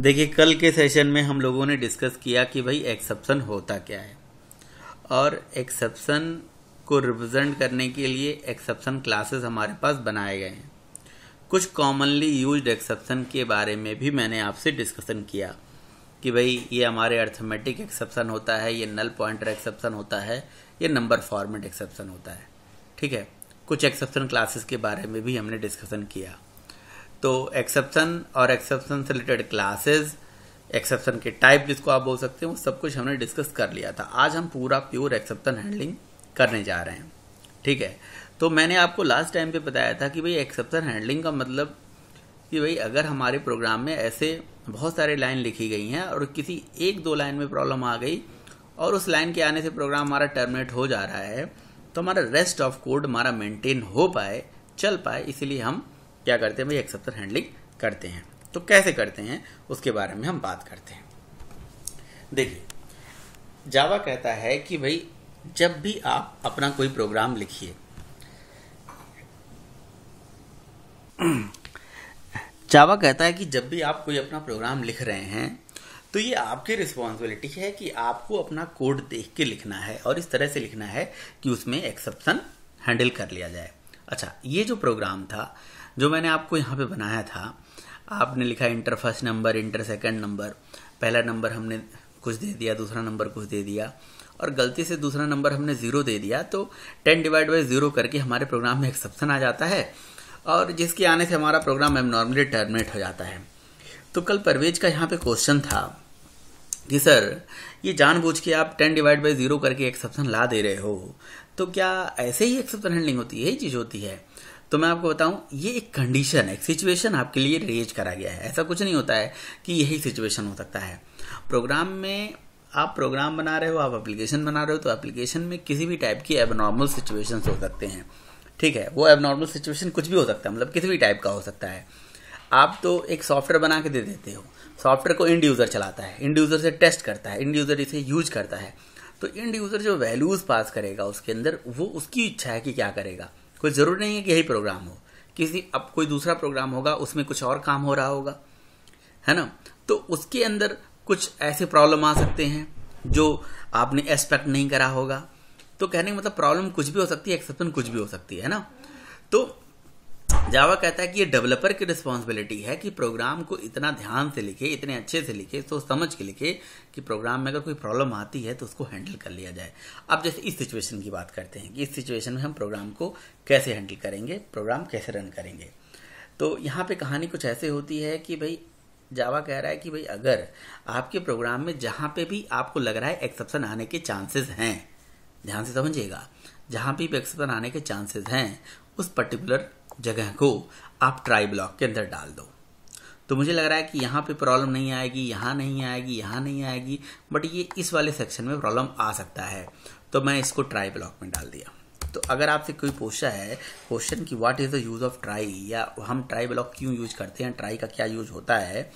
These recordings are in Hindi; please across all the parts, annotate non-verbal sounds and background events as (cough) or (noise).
देखिए कल के सेशन में हम लोगों ने डिस्कस किया कि भाई एक्सेप्शन होता क्या है और एक्सेप्शन को रिप्रेजेंट करने के लिए एक्सेप्शन क्लासेस हमारे पास बनाए गए हैं कुछ कॉमनली यूज एक्सेप्शन के बारे में भी मैंने आपसे डिस्कशन किया कि भाई ये हमारे अर्थमेटिक एक्सेप्शन होता है ये नल पॉइंटर एक्सेप्शन होता है ये नंबर फॉर्मेट एक्सेप्शन होता है ठीक है कुछ एक्सेप्शन क्लासेस के बारे में भी हमने डिस्कशन किया तो एक्सेप्शन और एक्सेप्शन से रिलेटेड क्लासेस एक्सेप्शन के टाइप जिसको आप बोल सकते हैं वो सब कुछ हमने डिस्कस कर लिया था आज हम पूरा प्योर एक्सेप्शन हैंडलिंग करने जा रहे हैं ठीक है तो मैंने आपको लास्ट टाइम पे बताया था कि भाई एक्सेप्शन हैंडलिंग का मतलब कि भाई अगर हमारे प्रोग्राम में ऐसे बहुत सारे लाइन लिखी गई हैं और किसी एक दो लाइन में प्रॉब्लम आ गई और उस लाइन के आने से प्रोग्राम हमारा टर्मिनेट हो जा रहा है तो हमारा रेस्ट ऑफ कोड हमारा मेंटेन हो पाए चल पाए इसलिए हम क्या करते हैं भाई एक्सेप्टर हैंडलिंग करते हैं तो कैसे करते हैं उसके बारे में हम बात करते हैं देखिए जावा कहता है कि भाई जब भी आप अपना कोई प्रोग्राम लिखिए जावा कहता है कि जब भी आप कोई अपना प्रोग्राम लिख रहे हैं तो ये आपकी रिस्पॉन्सिबिलिटी है कि आपको अपना कोड देख के लिखना है और इस तरह से लिखना है कि उसमें एक्सेप्शन हैंडल कर लिया जाए अच्छा ये जो प्रोग्राम था जो मैंने आपको यहाँ पे बनाया था आपने लिखा enter first number enter second number पहला नंबर हमने कुछ दे दिया दूसरा नंबर कुछ दे दिया और गलती से दूसरा नंबर हमने जीरो दे दिया तो टेन डिवाइड बाई जीरो करके हमारे प्रोग्राम में एक्सेप्शन आ जाता है और जिसके आने से हमारा प्रोग्राम एम नॉर्मली टर्मिनेट हो जाता है तो कल परवेज का यहाँ पे क्वेश्चन था कि सर ये जानबूझ के आप टेन डिवाइड बाई जीरो करके एक्सेप्शन ला दे रहे हो तो क्या ऐसे ही एक्सेप्शन हैंडलिंग होती है यही चीज होती है तो मैं आपको बताऊं ये एक कंडीशन है एक सिचुएशन आपके लिए रेज करा गया है ऐसा कुछ नहीं होता है कि यही सिचुएशन हो सकता है प्रोग्राम में आप प्रोग्राम बना रहे हो आप एप्लीकेशन बना रहे हो तो एप्लीकेशन में किसी भी टाइप की एबनॉर्मल सिचुएशन हो सकते हैं ठीक है वो एबनॉर्मल सिचुएशन कुछ भी हो सकता है मतलब किसी भी टाइप का हो सकता है आप तो एक सॉफ्टवेयर बना के दे देते हो सॉफ्टवेयर को इंड यूज़र चलाता है इंड यूज़र से टेस्ट करता है इंड यूज़र इसे यूज करता है तो इंड यूज़र जो वैल्यूज़ पास करेगा उसके अंदर वो उसकी इच्छा है कि क्या करेगा कोई ज़रूरी नहीं है कि यही प्रोग्राम हो किसी अब कोई दूसरा प्रोग्राम होगा उसमें कुछ और काम हो रहा होगा है ना तो उसके अंदर कुछ ऐसे प्रॉब्लम आ सकते हैं जो आपने एक्सपेक्ट नहीं करा होगा तो कहने का मतलब प्रॉब्लम कुछ भी हो सकती है एक्सेप्शन कुछ भी हो सकती है ना तो जावा कहता है कि ये डेवलपर की रिस्पॉन्सिबिलिटी है कि प्रोग्राम को इतना ध्यान से लिखे इतने अच्छे से लिखे सोच समझ के लिखे कि प्रोग्राम में अगर कोई प्रॉब्लम आती है तो उसको हैंडल कर लिया जाए अब जैसे इस सिचुएशन की बात करते हैं कि इस सिचुएशन में हम प्रोग्राम को कैसे हैंडल करेंगे प्रोग्राम कैसे रन करेंगे तो यहाँ पे कहानी कुछ ऐसे होती है कि भाई जावा कह रहा है कि भाई अगर आपके प्रोग्राम में जहां पे भी आपको लग रहा है एक्सेप्शन आने के चांसेस हैं ध्यान से समझिएगा जहां पे भी एक्सेप्शन आने के चांसेस हैं उस पर्टिकुलर जगह को आप ट्राई ब्लॉक के अंदर डाल दो तो मुझे लग रहा है कि यहाँ पे प्रॉब्लम नहीं आएगी यहाँ नहीं आएगी यहाँ नहीं आएगी बट ये इस वाले सेक्शन में प्रॉब्लम आ सकता है तो मैं इसको ट्राई ब्लॉक में डाल दिया तो अगर आपसे कोई पूछा है क्वेश्चन कि what is the use of try या हम ट्राई ब्लॉक क्यों यूज करते हैं ट्राई का क्या यूज होता है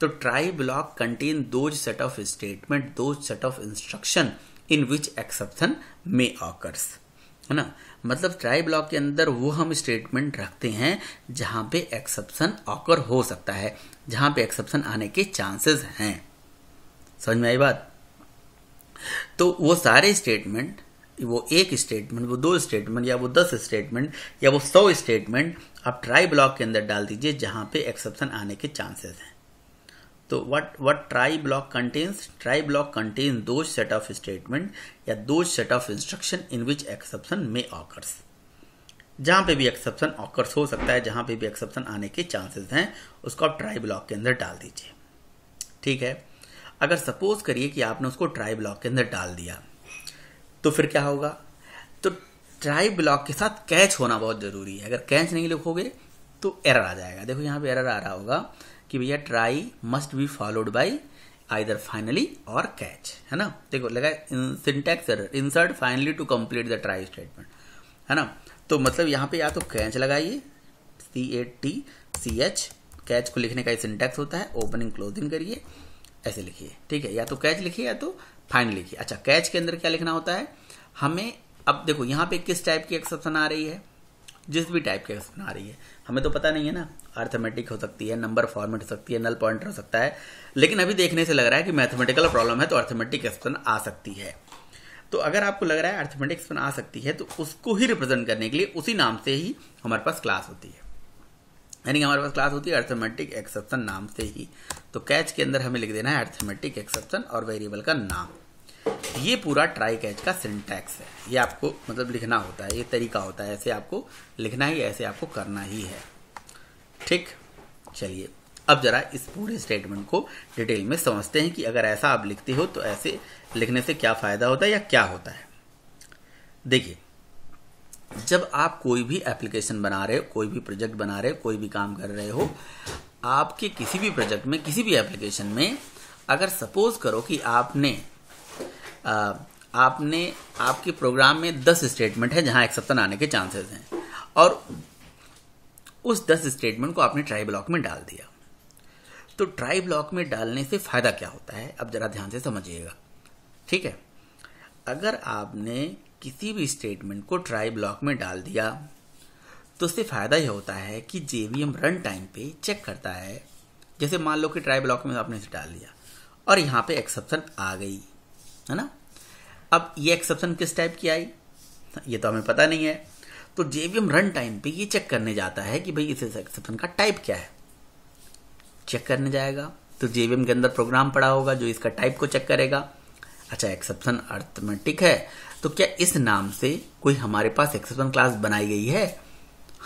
तो ट्राई ब्लॉक कंटेन दो सेट ऑफ स्टेटमेंट दो set of instruction in which exception may occurs है ना मतलब ट्राई ब्लॉक के अंदर वो हम स्टेटमेंट रखते हैं जहां पे एक्सेप्शन ऑकर हो सकता है जहां पे एक्सेप्शन आने के चांसेस हैं समझ में आई बात तो वो सारे स्टेटमेंट वो एक स्टेटमेंट वो दो स्टेटमेंट या वो दस स्टेटमेंट या वो सौ स्टेटमेंट आप ट्राई ब्लॉक के अंदर डाल दीजिए जहां पे एक्सेप्शन आने के चांसेस हैं तो what what try block contains try block contain दो सेट ऑफ स्टेटमेंट या दो set of instruction in which exception में ऑकर्स जहां पे भी एक्सेप्शन ऑकर्स हो सकता है जहां पे भी एक्सेप्शन आने के चांसेस हैं उसको आप ट्राई ब्लॉक के अंदर डाल दीजिए ठीक है अगर सपोज करिए कि आपने उसको ट्राई ब्लॉक के अंदर डाल दिया तो फिर क्या होगा तो ट्राई ब्लॉक के साथ कैच होना बहुत जरूरी है अगर कैच नहीं लिखोगे तो एरर आ जाएगा देखो यहां पे एरर आ रहा होगा कि भैया try must be followed by either finally और कैच है ना देखो लगा syntax insert finally to complete the try statement है ना तो मतलब यहाँ पे या तो कैच लगाइए C A T C H catch को लिखने का सिंटेक्स होता है ओपनिंग क्लोजिंग करिए ऐसे लिखिए ठीक है या तो कैच लिखिए या तो फाइन लिखिए अच्छा कैच के अंदर क्या लिखना होता है हमें अब देखो यहाँ पे किस टाइप की एक्सेप्शन आ रही है जिस भी टाइप की एक्सेप्शन आ रही है हमें तो पता नहीं है ना अर्थमेटिक हो सकती है नंबर फॉर्मेट हो सकती है नल पॉइंटर हो सकता है लेकिन अभी देखने से लग रहा है कि मैथमेटिकल प्रॉब्लम है तो अर्थमेटिक एक्सप्लेन आ सकती है तो अगर आपको लग रहा है अर्थमेटिक एक्सप्लेन आ सकती है तो उसको ही रिप्रेजेंट करने के लिए उसी नाम से ही हमारे पास क्लास होती है यानी हमारे पास क्लास होती है अर्थमेटिक एक्सेप्शन नाम से ही तो कैच के अंदर हमें लिख देना है अर्थमेटिक एक्सेप्शन और वेरिएबल का नाम ये पूरा ट्राई कैच का सिंटैक्स है ये आपको मतलब लिखना होता है ये तरीका होता है ऐसे आपको लिखना ही ऐसे आपको करना ही है ठीक चलिए अब जरा इस पूरे स्टेटमेंट को डिटेल में समझते हैं कि अगर ऐसा आप लिखते हो तो ऐसे लिखने से क्या फायदा होता है या क्या होता है देखिए जब आप कोई भी एप्लीकेशन बना रहे हो कोई भी प्रोजेक्ट बना रहे हो कोई भी काम कर रहे हो आपके किसी भी प्रोजेक्ट में किसी भी एप्लीकेशन में अगर सपोज करो कि आपने आ, आपने आपके प्रोग्राम में दस स्टेटमेंट है जहां एक्सेप्शन आने के चांसेस हैं और उस दस स्टेटमेंट को आपने ट्राई ब्लॉक में डाल दिया तो ट्राई ब्लॉक में डालने से फायदा क्या होता है अब जरा ध्यान से समझिएगा ठीक है अगर आपने किसी भी स्टेटमेंट को ट्राई ब्लॉक में डाल दिया तो उससे फायदा यह होता है कि जेवीएम रन टाइम पे चेक करता है जैसे मान लो कि ट्राई ब्लॉक में आपने इसे डाल दिया और यहाँ पे एक्सेप्शन आ गई है ना अब ये एक्सेप्शन किस टाइप की आई ये तो हमें पता नहीं है तो जेवीएम रन टाइम पे ये चेक करने जाता है कि भाई इस एक्सेप्शन का टाइप क्या है चेक करने जाएगा तो जेवीएम के अंदर प्रोग्राम पड़ा होगा जो इसका टाइप को चेक करेगा अच्छा एक्सेप्शन अर्थमेटिक है तो क्या इस नाम से कोई हमारे पास एक्सेप्शन क्लास बनाई गई है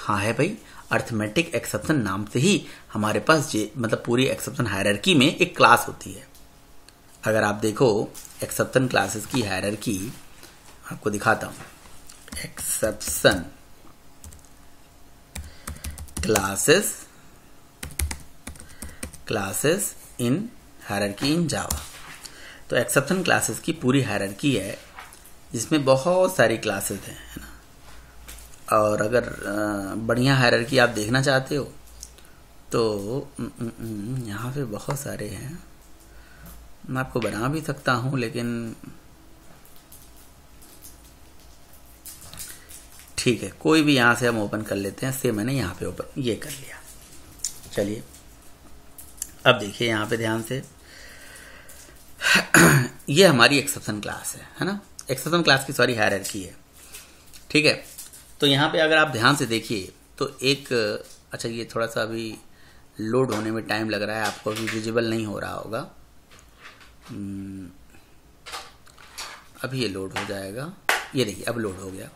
हाँ है भाई अर्थमेटिक एक्सेप्शन नाम से ही हमारे पास जे मतलब पूरी एक्सेप्शन हायरकी में एक क्लास होती है अगर आप देखो एक्सेप्शन क्लासेस की हायरकी आपको दिखाता हूं exception classes classes in hierarchy in Java तो एक्सेप्शन क्लासेस की पूरी हायरकी है जिसमें बहुत सारी क्लासेस हैं है ना और अगर बढ़िया हायरकी आप देखना चाहते हो तो हम्म, हम्म, हम्म, यहाँ पे बहुत सारे हैं मैं आपको बना भी सकता हूँ लेकिन ठीक है कोई भी यहां से हम ओपन कर लेते हैं से मैंने यहां पे ओपन ये कर लिया चलिए अब देखिए यहाँ पे ध्यान से (clears throat) ये हमारी एक्सेप्शन क्लास है है ना एक्सेप्शन क्लास की सॉरी हायर है ठीक है तो यहाँ पे अगर आप ध्यान से देखिए तो एक अच्छा ये थोड़ा सा अभी लोड होने में टाइम लग रहा है आपको अभी विजिबल नहीं हो रहा होगा हम्म, अभी ये लोड हो जाएगा ये देखिए अब लोड हो गया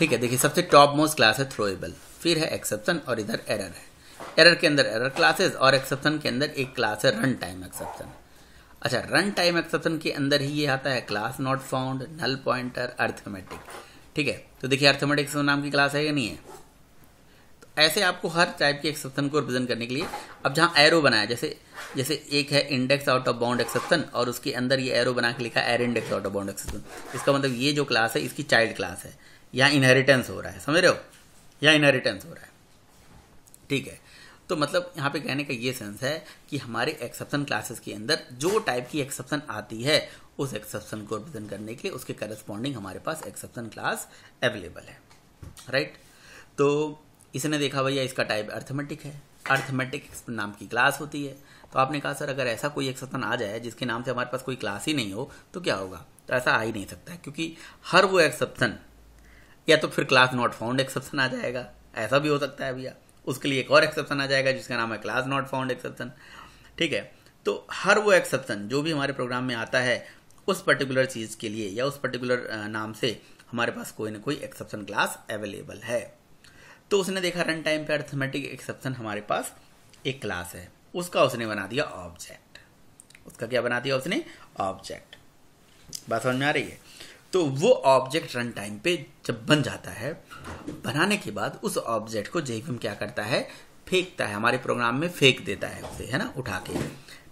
ठीक है देखिए सबसे टॉप मोस्ट क्लास है थ्रोएबल फिर है एक्सेप्शन और इधर एरर है एरर के अंदर एरर क्लासेस और एक्सेप्शन के अंदर एक क्लास है रन टाइम एक्सेप्शन अच्छा रन टाइम एक्सेप्शन के अंदर ही ये आता है class not found null pointer arithmetic ठीक है तो देखिए अर्थमेटिक नाम की क्लास है या नहीं है तो ऐसे आपको हर टाइप के एक्सेप्शन को रिप्रेजेंट करने के लिए अब जहाँ एरो बनाया जैसे जैसे एक है index out of bound exception और उसके अंदर ये एरो बना के लिखा है array index out of bound exception इसका मतलब ये जो क्लास है इसकी चाइल्ड क्लास है या इनहेरिटेंस हो रहा है समझ रहे हो या इनहेरिटेंस हो रहा है ठीक है तो मतलब यहाँ पे कहने का ये सेंस है कि हमारे एक्सेप्शन क्लासेस के अंदर जो टाइप की एक्सेप्शन आती है उस एक्सेप्शन को रिप्रेजेंट करने के लिए उसके करस्पॉन्डिंग हमारे पास एक्सेप्शन क्लास अवेलेबल है राइट तो इसने देखा भैया इसका टाइप अर्थमेटिक है अर्थमेटिक नाम की क्लास होती है तो आपने कहा सर अगर ऐसा कोई एक्सेप्शन आ जाए जिसके नाम से हमारे पास कोई क्लास ही नहीं हो तो क्या होगा तो ऐसा आ ही नहीं सकता क्योंकि हर वो एक्सेप्शन या तो फिर क्लास नॉट फाउंड एक्सेप्शन आ जाएगा ऐसा भी हो सकता है भैया उसके लिए एक और एक्सेप्शन आ जाएगा जिसका नाम है क्लास नॉट फाउंड एक्सेप्शन ठीक है तो हर वो एक्सेप्शन जो भी हमारे प्रोग्राम में आता है उस पर्टिकुलर चीज़ के लिए या उस पर्टिकुलर नाम से हमारे पास कोई ना कोई एक्सेप्शन क्लास अवेलेबल है तो उसने देखा रन टाइम पे अर्थमेटिक एक्सेप्शन हमारे पास एक क्लास है उसका उसने बना दिया ऑब्जेक्ट उसका क्या बना दिया उसने ऑब्जेक्ट बात समझ में आ रही है तो वो ऑब्जेक्ट रन टाइम पे जब बन जाता है बनाने के बाद उस ऑब्जेक्ट को जेवीएम क्या करता है फेंकता है हमारे प्रोग्राम में फेंक देता है उसे है ना उठा के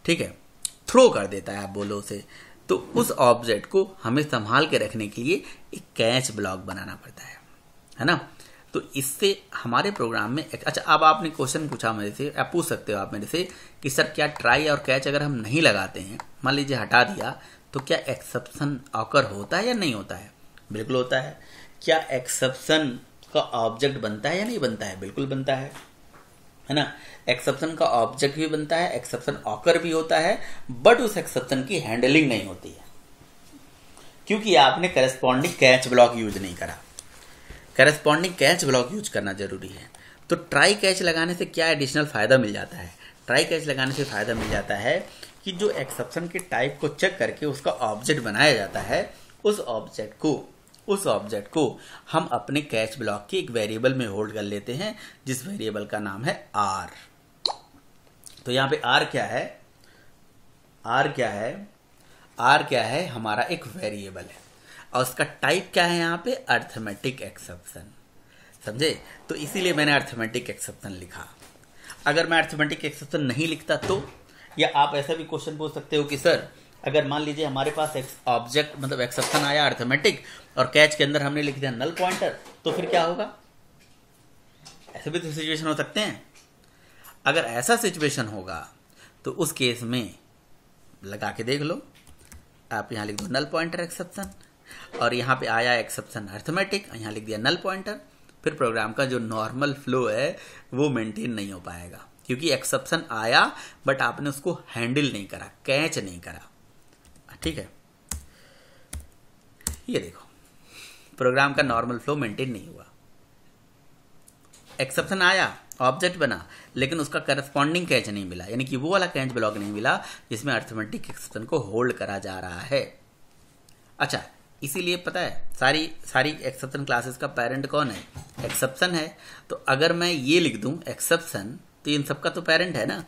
ठीक है थ्रो कर देता है आप बोलो उसे तो उस ऑब्जेक्ट को हमें संभाल के रखने के लिए एक कैच ब्लॉक बनाना पड़ता है है ना तो इससे हमारे प्रोग्राम में अच्छा अब आपने क्वेश्चन पूछा मेरे से आप पूछ सकते हो आप मेरे से कि सर क्या ट्राई और कैच अगर हम नहीं लगाते हैं मान लीजिए हटा दिया तो क्या एक्सेप्शन ऑकर होता है या नहीं होता है बिल्कुल होता है क्या एक्सेप्शन का ऑब्जेक्ट बनता है या नहीं बनता है बिल्कुल बनता है है ना एक्सेप्शन का ऑब्जेक्ट भी बनता है एक्सेप्शन ऑकर भी होता है बट उस एक्सेप्शन की हैंडलिंग नहीं होती है क्योंकि आपने करेस्पॉन्डिंग कैच ब्लॉक यूज नहीं करा करस्पॉन्डिंग कैच ब्लॉक यूज करना जरूरी है तो ट्राई कैच लगाने से क्या एडिशनल फायदा मिल जाता है ट्राई कैच लगाने से फायदा मिल जाता है कि जो एक्सेप्शन के टाइप को चेक करके उसका ऑब्जेक्ट बनाया जाता है उस ऑब्जेक्ट को उस ऑब्जेक्ट को हम अपने कैच ब्लॉक के एक वेरिएबल में होल्ड कर लेते हैं जिस वेरिएबल का नाम है आर तो यहां पे आर क्या है आर क्या है आर क्या है हमारा एक वेरिएबल है और उसका टाइप क्या है यहां पे अर्थमेटिक एक्सेप्शन समझे तो इसीलिए मैंने अर्थमेटिक एक्सेप्शन लिखा अगर मैं अर्थमेटिक एक्सेप्शन नहीं लिखता तो या आप ऐसा भी क्वेश्चन पूछ सकते हो कि सर अगर मान लीजिए हमारे पास ऑब्जेक्ट मतलब एक्सेप्शन आया अर्थमेटिक और कैच के अंदर हमने लिख दिया नल पॉइंटर तो फिर क्या होगा ऐसे भी तो सिचुएशन हो सकते हैं अगर ऐसा सिचुएशन होगा तो उस केस में लगा के देख लो आप यहां लिख दो नल पॉइंटर एक्सेप्शन और यहां पे आया एक्सेप्शन अर्थमेटिक यहां लिख दिया नल पॉइंटर फिर प्रोग्राम का जो नॉर्मल फ्लो है वो मेंटेन नहीं हो पाएगा क्योंकि एक्सेप्शन आया बट आपने उसको हैंडल नहीं करा कैच नहीं करा ठीक है ये देखो प्रोग्राम का नॉर्मल फ्लो मेंटेन नहीं हुआ एक्सेप्शन आया ऑब्जेक्ट बना लेकिन उसका करस्पॉन्डिंग कैच नहीं मिला यानी कि वो वाला कैच ब्लॉक नहीं मिला जिसमें अर्थमेटिक एक्सेप्शन को होल्ड करा जा रहा है अच्छा इसीलिए पता है सारी सारी एक्सेप्शन क्लासेस का पेरेंट कौन है एक्सेप्शन है तो अगर मैं ये लिख दूं एक्सेप्शन तो इन सबका तो पेरेंट है ना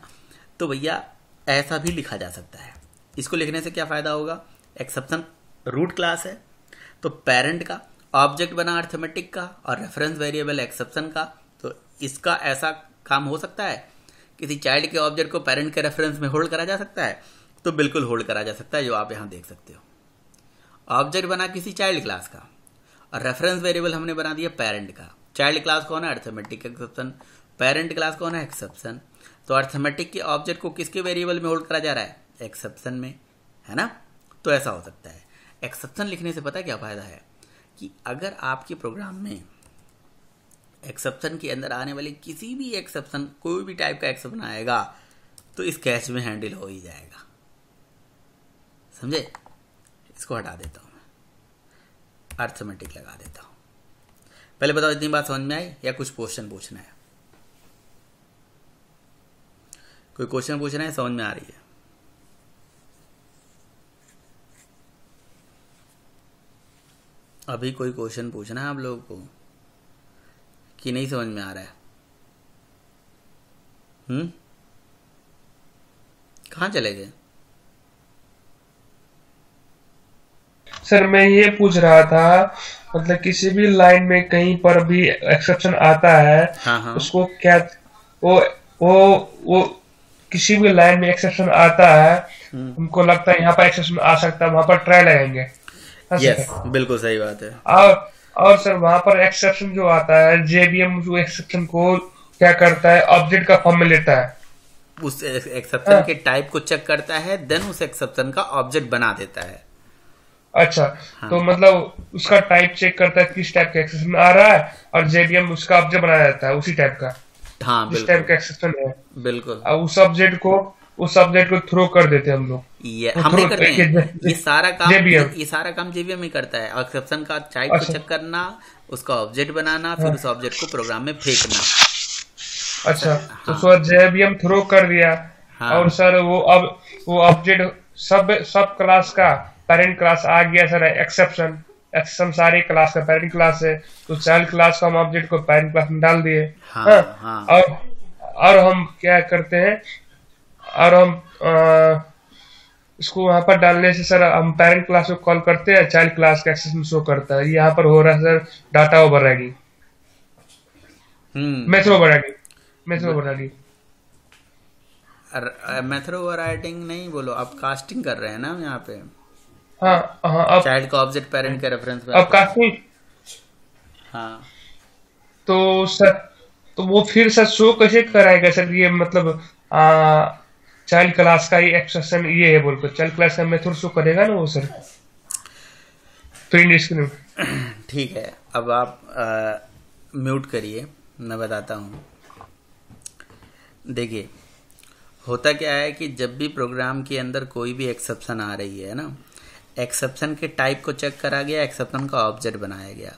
तो भैया ऐसा भी लिखा जा सकता है इसको लिखने से क्या फ़ायदा होगा एक्सेप्शन रूट क्लास है तो पेरेंट का ऑब्जेक्ट बना अर्थमेटिक का और रेफरेंस वेरिएबल एक्सेप्शन का तो इसका ऐसा काम हो सकता है किसी चाइल्ड के ऑब्जेक्ट को पेरेंट के रेफरेंस में होल्ड करा जा सकता है तो बिल्कुल होल्ड करा जा सकता है जो आप यहाँ देख सकते हो ऑब्जेक्ट बना किसी चाइल्ड क्लास का और रेफरेंस वेरिएबल हमने बना दिया पेरेंट का चाइल्ड क्लास कौन है अर्थमेटिक एक्सेप्शन पेरेंट क्लास कौन है एक्सेप्शन तो अर्थमेटिक के ऑब्जेक्ट को किसके वेरिएबल में होल्ड करा जा रहा है एक्सेप्शन में है ना तो ऐसा हो सकता है एक्सेप्शन लिखने से पता क्या फायदा है कि अगर आपके प्रोग्राम में एक्सेप्शन के अंदर आने वाले किसी भी एक्सेप्शन कोई भी टाइप का एक्सेप्शन आएगा तो इस कैच में हैंडल हो ही जाएगा समझे इसको हटा देता हूं अर्थमेटिक लगा देता हूं पहले बताओ इतनी बात समझ में आई या कुछ क्वेश्चन पूछना है कोई क्वेश्चन पूछ रहे हैं समझ में आ रही है अभी कोई क्वेश्चन पूछना है आप लोगों को कि नहीं समझ में आ रहा है हम्म कहा चले गए सर मैं ये पूछ रहा था मतलब किसी भी लाइन में कहीं पर भी एक्सेप्शन आता है हाँ हाँ। उसको क्या वो वो वो किसी भी लाइन में एक्सेप्शन आता है हम्म। उनको लगता है यहाँ पर एक्सेप्शन आ सकता है वहां पर ट्राई लगाएंगे yes, बिल्कुल सही बात है और और सर वहां पर एक्सेप्शन जो आता है जेबीएम जो एक्सेप्शन को क्या करता है ऑब्जेक्ट का फॉर्म में लेता है उस एक्सेप्शन हाँ। के टाइप को चेक करता है देन उस एक्सेप्शन का ऑब्जेक्ट बना देता है अच्छा हाँ। तो मतलब उसका टाइप चेक करता है किस टाइप का एक्सेप्शन आ रहा है और जेबीएम उसका ऑब्जेक्ट बना देता है उसी टाइप का हाँ इस टाइप का है बिल्कुल उस सब्जेक्ट को उस सब्जेक्ट को थ्रो कर देते हम लोग ये हम नहीं करते ये, सारा काम ये सारा काम ही करता है एक्सेप्शन का चेक अच्छा। करना उसका ऑब्जेक्ट बनाना हाँ। फिर उस ऑब्जेक्ट को प्रोग्राम में फेंकना अच्छा हाँ। तो सर जेबीएम थ्रो कर दिया हाँ। और सर वो अब वो ऑब्जेक्ट सब सब क्लास का पेरेंट क्लास आ गया सर एक्सेप्शन एक्सएम सारी क्लास का पेरेंट क्लास है तो चाइल्ड क्लास को हम ऑब्जेक्ट को पेरेंट क्लास में डाल दिए हाँ, हाँ, हाँ. और और हम क्या करते हैं और हम आ, इसको वहां पर डालने से सर हम पेरेंट क्लास को कॉल करते हैं चाइल्ड क्लास का एक्सेस में शो करता है यहाँ पर हो रहा है sir data overriding method overriding method overriding method over writing नहीं बोलो आप कास्टिंग कर रहे हैं ना यहाँ पे चाइल्ड का ऑब्जेक्ट पेरेंट के रेफरेंस में अब काफी हाँ तो सर तो वो फिर सर शो कैसे कराएगा सर ये मतलब चाइल्ड क्लास का ही एक्सप्रेशन ये है बोलकर चाइल्ड क्लास का मेथड शो करेगा ना वो सर प्रिंट तो स्क्रीन ठीक है अब आप आ, म्यूट करिए मैं बताता हूँ देखिए होता क्या है कि जब भी प्रोग्राम के अंदर कोई भी एक्सेप्शन आ रही है ना एक्सेप्शन के टाइप को चेक करा गया एक्सेप्शन का ऑब्जेक्ट बनाया गया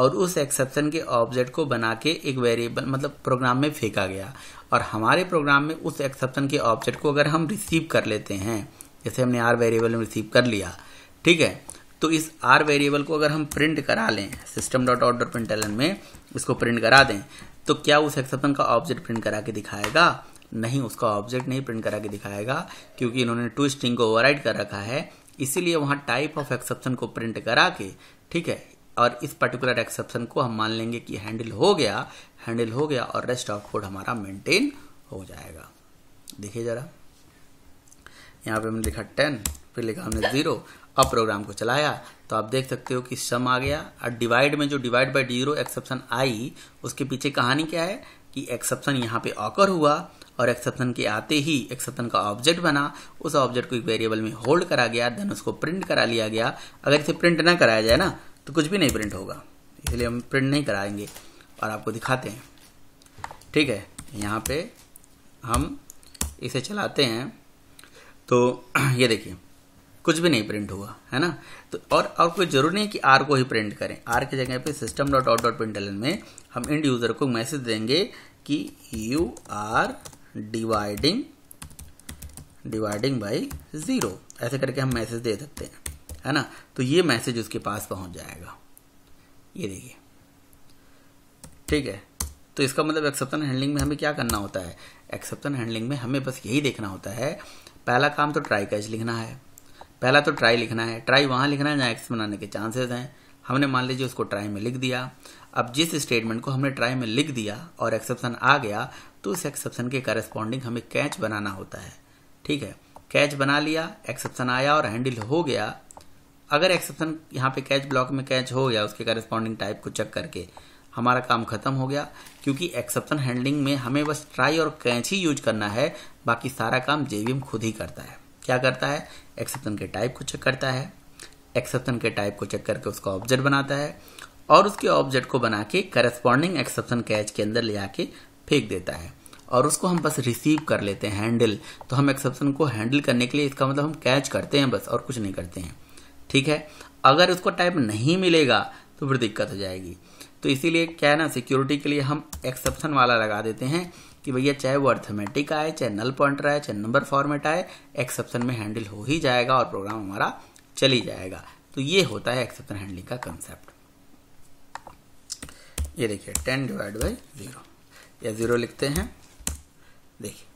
और उस एक्सेप्शन के ऑब्जेक्ट को बना के एक वेरिएबल मतलब प्रोग्राम में फेंका गया और हमारे प्रोग्राम में उस एक्सेप्शन के ऑब्जेक्ट को अगर हम रिसीव कर लेते हैं जैसे हमने आर वेरिएबल में रिसीव कर लिया ठीक है तो इस आर वेरिएबल को अगर हम प्रिंट करा लें system dot order print print में इसको प्रिंट करा दें तो क्या उस एक्सेप्शन का ऑब्जेक्ट प्रिंट करा के दिखाएगा नहीं उसका ऑब्जेक्ट नहीं प्रिंट करा के दिखाएगा क्योंकि इन्होंने टू स्ट्रिंग को ओवरराइड कर रखा है इसीलिए वहां टाइप ऑफ एक्सेप्शन को प्रिंट करा के ठीक है और इस पर्टिकुलर एक्सेप्शन को हम मान लेंगे कि हैंडल हो गया हैंडल हो गया और रेस्ट ऑफ कोड हमारा मेंटेन हो जाएगा देखिए जरा यहाँ पे हमने लिखा टेन फिर लिखा हमने जीरो अब प्रोग्राम को चलाया तो आप देख सकते हो कि सम आ गया और डिवाइड में जो डिवाइड बाई जीरो एक्सेप्शन आई उसके पीछे कहानी क्या है कि एक्सेप्शन यहाँ पे ऑकर हुआ और एक्सेप्शन के आते ही एक्सेप्शन का ऑब्जेक्ट बना उस ऑब्जेक्ट को एक वेरिएबल में होल्ड करा गया देन उसको प्रिंट करा लिया गया अगर इसे प्रिंट ना कराया जाए ना तो कुछ भी नहीं प्रिंट होगा इसलिए हम प्रिंट नहीं कराएंगे और आपको दिखाते हैं ठीक है यहाँ पे हम इसे चलाते हैं तो (clears throat) ये देखिए कुछ भी नहीं प्रिंट हुआ है ना तो और और कोई जरूरी नहीं कि आर को ही प्रिंट करें आर की जगह पे system dot out dot print में हम इंड यूजर को मैसेज देंगे कि you are dividing dividing by zero ऐसे करके हम मैसेज दे सकते हैं है ना तो ये मैसेज उसके पास पहुंच जाएगा ये देखिए ठीक है तो इसका मतलब एक्सेप्शन हैंडलिंग में हमें क्या करना होता है एक्सेप्शन हैंडलिंग में हमें बस यही देखना होता है पहला काम तो ट्राई कैच लिखना है पहला तो ट्राई लिखना है ट्राई वहां लिखना है जहां एक्स बनाने के चांसेस हैं हमने मान लीजिए उसको ट्राई में लिख दिया अब जिस स्टेटमेंट को हमने ट्राई में लिख दिया और एक्सेप्शन आ गया तो उस एक्सेप्शन के करस्पॉन्डिंग हमें कैच बनाना होता है ठीक है कैच बना लिया एक्सेप्शन आया और हैंडल हो गया अगर एक्सेप्शन यहाँ पे कैच ब्लॉक में कैच हो गया उसके करस्पॉन्डिंग टाइप को चेक करके हमारा काम खत्म हो गया क्योंकि एक्सेप्शन हैंडलिंग में हमें बस ट्राई और कैच ही यूज करना है बाकी सारा काम जेवीएम खुद ही करता है क्या करता है एक्सेप्शन के टाइप को चेक करता है एक्सेप्शन के टाइप को चेक करके उसका ऑब्जेक्ट बनाता है और उसके ऑब्जेक्ट को बना के करस्पॉन्डिंग एक्सेप्शन कैच के अंदर ले आके फेंक देता है और उसको हम बस रिसीव कर लेते हैं हैंडल तो हम एक्सेप्शन को हैंडल करने के लिए इसका मतलब हम कैच करते हैं बस और कुछ नहीं करते हैं ठीक है अगर उसको टाइप नहीं मिलेगा तो फिर दिक्कत हो जाएगी तो इसीलिए क्या है ना सिक्योरिटी के लिए हम एक्सेप्शन वाला लगा देते हैं कि भैया चाहे वो अर्थमेटिक आए चाहे नल पॉइंटर आए चाहे नंबर फॉर्मेट आए एक्सेप्शन में हैंडल हो ही जाएगा और प्रोग्राम हमारा चली जाएगा तो ये होता है एक्सेप्शन हैंडलिंग का कंसेप्ट ये देखिए टेन डिवाइड बाई ज़ीरो या ज़ीरो लिखते हैं देखिए